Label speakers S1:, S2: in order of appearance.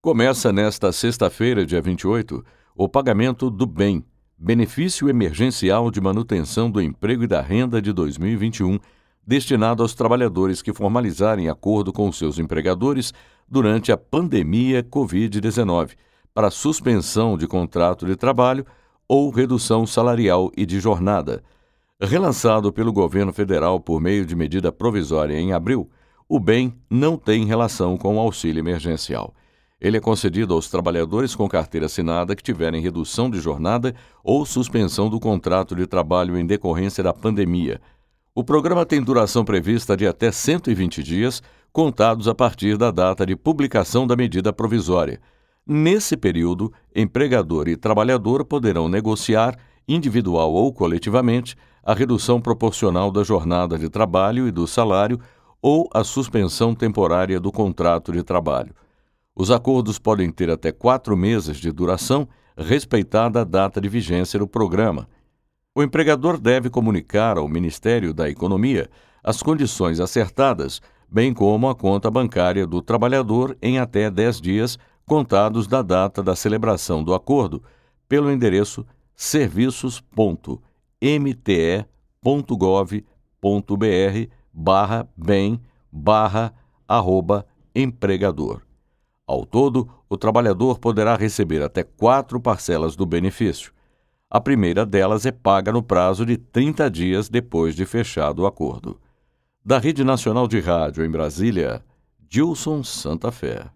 S1: Começa nesta sexta-feira, dia 28, o pagamento do BEM, Benefício Emergencial de Manutenção do Emprego e da Renda de 2021, destinado aos trabalhadores que formalizarem acordo com seus empregadores durante a pandemia Covid-19, para suspensão de contrato de trabalho ou redução salarial e de jornada. Relançado pelo governo federal por meio de medida provisória em abril, o BEM não tem relação com o auxílio emergencial. Ele é concedido aos trabalhadores com carteira assinada que tiverem redução de jornada ou suspensão do contrato de trabalho em decorrência da pandemia. O programa tem duração prevista de até 120 dias, contados a partir da data de publicação da medida provisória. Nesse período, empregador e trabalhador poderão negociar, individual ou coletivamente, a redução proporcional da jornada de trabalho e do salário ou a suspensão temporária do contrato de trabalho. Os acordos podem ter até quatro meses de duração, respeitada a data de vigência do programa. O empregador deve comunicar ao Ministério da Economia as condições acertadas, bem como a conta bancária do trabalhador em até 10 dias contados da data da celebração do acordo, pelo endereço serviços.mte.gov.br barra bem barra arroba empregador. Ao todo, o trabalhador poderá receber até quatro parcelas do benefício. A primeira delas é paga no prazo de 30 dias depois de fechado o acordo. Da Rede Nacional de Rádio em Brasília, Dilson Santa Fé.